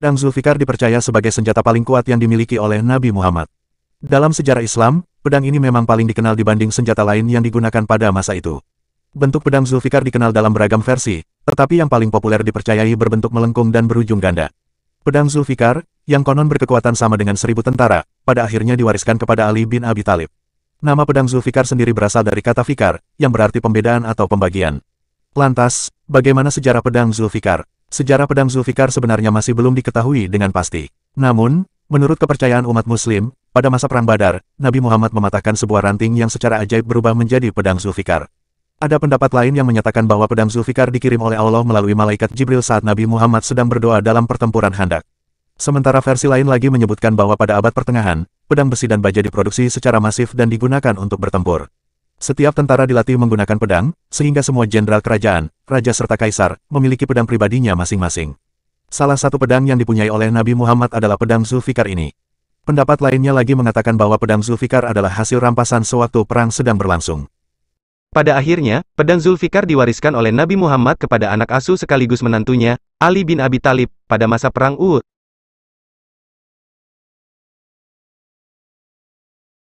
pedang Zulfikar dipercaya sebagai senjata paling kuat yang dimiliki oleh Nabi Muhammad. Dalam sejarah Islam, pedang ini memang paling dikenal dibanding senjata lain yang digunakan pada masa itu. Bentuk pedang Zulfikar dikenal dalam beragam versi, tetapi yang paling populer dipercayai berbentuk melengkung dan berujung ganda. Pedang Zulfikar, yang konon berkekuatan sama dengan seribu tentara, pada akhirnya diwariskan kepada Ali bin Abi Talib. Nama pedang Zulfikar sendiri berasal dari kata fikar, yang berarti pembedaan atau pembagian. Lantas, bagaimana sejarah pedang Zulfikar? sejarah pedang Zulfikar sebenarnya masih belum diketahui dengan pasti. Namun, menurut kepercayaan umat muslim, pada masa Perang Badar, Nabi Muhammad mematahkan sebuah ranting yang secara ajaib berubah menjadi pedang Zulfikar. Ada pendapat lain yang menyatakan bahwa pedang Zulfikar dikirim oleh Allah melalui malaikat Jibril saat Nabi Muhammad sedang berdoa dalam pertempuran handak. Sementara versi lain lagi menyebutkan bahwa pada abad pertengahan, pedang besi dan baja diproduksi secara masif dan digunakan untuk bertempur. Setiap tentara dilatih menggunakan pedang, sehingga semua jenderal kerajaan, raja serta kaisar, memiliki pedang pribadinya masing-masing. Salah satu pedang yang dipunyai oleh Nabi Muhammad adalah pedang Zulfikar ini. Pendapat lainnya lagi mengatakan bahwa pedang Zulfikar adalah hasil rampasan sewaktu perang sedang berlangsung. Pada akhirnya, pedang Zulfikar diwariskan oleh Nabi Muhammad kepada anak asuh sekaligus menantunya, Ali bin Abi Talib, pada masa Perang Uhud,